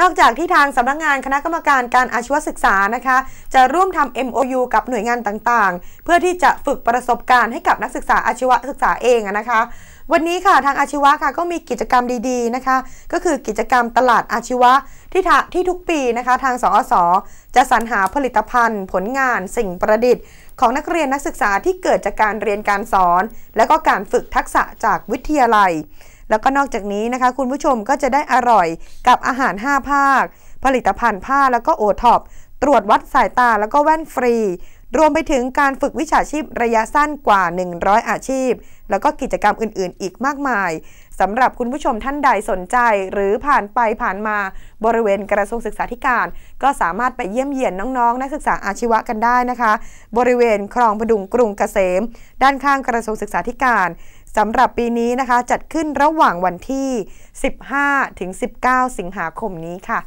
นอกจากที่ทางสำนักงงานคณะกรรมการการอาชีวศึกษานะคะจะร่วมทำ MOU กับหน่วยงานต่างๆ เพื่อที่จะฝึกประสบการณ์ให้กับนักศึกษาอาชีวศึกษาเองนะคะ วันนี้ค่ะทางอาชีวะค่ะก็มีกิจกรรมดี ๆนะคะ ก็คือกิจกรรมตลาดอาชีวะที่ที่ทุกปีนะคะ ทางสอสอจะสรรหาผลิตภัณฑ์ ผลงานสิ่งประดิษฐ์ ของนักเรียนนักศึกษาที่เกิดจากการเรียนการสอน และก็การฝึกทักษะจากวิทยาลัยแล้วก็นอกจากนี้นะคะคุณผู้ชมก็จะได้อร่อยกับอาหาร 5 ภาค ผลิตภัณฑ์ผ้าแล้วก็โอท็อปตรวจวัดสายตาแล้วก็แว่นฟรี รวมไปถึงการฝึกวิชาชีพระยะสั้นกว่า 100 อาชีพ แล้วก็กิจกรรมอื่นๆ อีกมากมายสำหรับคุณผู้ชมท่านใดสนใจหรือผ่านไปผ่านมาบริเวณกระทรวงศึกษาธิการ ก็สามารถไปเยี่ยมเยียนน้องๆ นักศึกษาอาชีวะกันได้นะคะ บริเวณคลองพดุงกรุงเกษม ด้านข้างกระทรวงศึกษาธิการสำหรับปีนี้นะคะ จัดขึ้นระหว่างวันที่ 15 ถึง 19 สิงหาคมนี้ค่ะ